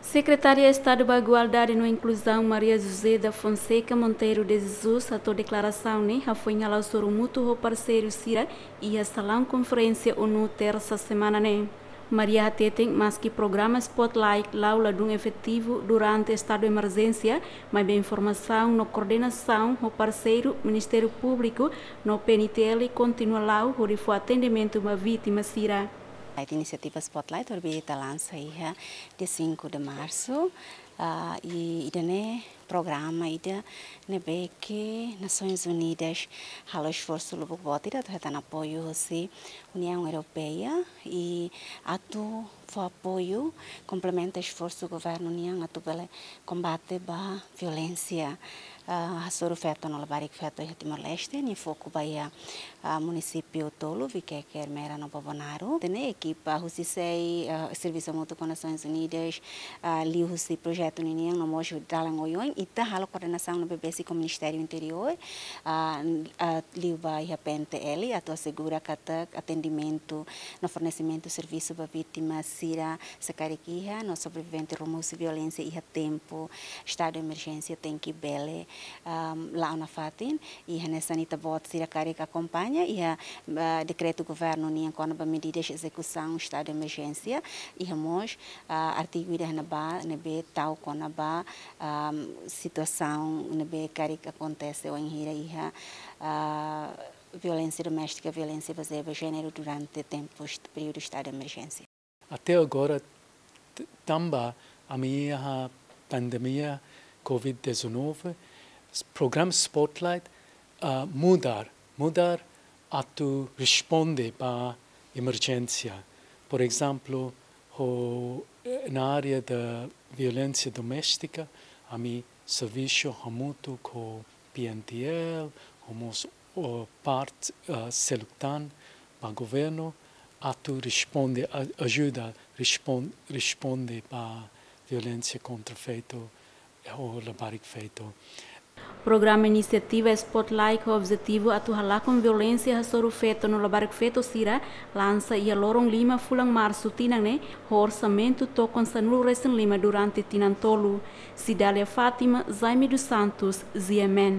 Secretária Estadual da Igualdade no Inclusão, Maria José da Fonseca Monteiro de Jesus, a tua declaração, né? Foi em Alassoro mutuho parceiro Cira, e a Salão Conferência ONU terça semana, né? Maria Hateten, mas que programa Spotlight laula de um efetivo durante estado de emergência, mais bem informação no coordenação o parceiro Ministério Público no PNTL continua lá o atendimento uma vítima Cira. A iniciativa Spotlight Orbita lança aí dia 5 de março Ah, ida né programa ida né beque Nações Unidas halo esforço lobo bota ida tá apoio se União Europeia e atu fo apoio complementa esforço governo União atu pela combate ba violência hasoro ah, feto no labarik feto em Timor Leste ni né, foco baia município tolo vi que quer mera no Pavonaro tene né, equipa sei ah, serviço muito com Nações Unidas li husi projeto projeto Ninian no Mojo Dalang Oyoin, e tá halo coordenação no BBC com o Ministério Interior, a Liva a PNTL, a tua segura cata atendimento no fornecimento de serviço para vítimas Sira Sakarikiha, no sobrevivente de Violência e a Tempo, Estado de Emergência tem que bele lá na Fatin, e a Nessanita Bot Sira Carica acompanha, e a decreto governo Ninian quando para medidas de execução, Estado de Emergência, e a Moj, artigo da Hanabá, Nebe, Tau com a ba um, situação na que acontece em hira iha uh, violência doméstica, violência baseada gênero durante tempos de período de estado de emergência. Até agora também a minha pandemia COVID-19, programa Spotlight uh, mudar, mudar a tu responde para emergência. Por exemplo, o eh, na área da violência doméstica, a mim serviço muito com PNTL, somos parte uh, para o governo, tu responde, ajuda, responde, responde para violência contra feito eh, ou labarico feito. Programe inisiaativa es sport laika obzetivu a tu halakon violensia ha e soru feton no labarg fetoira, lasa y e a lorong um lima Fulang mar sutinane, horsaamentu tokon san nu resen lima durante Tinantolu. Si dalia F Fatima zaimedu Santos Zimen.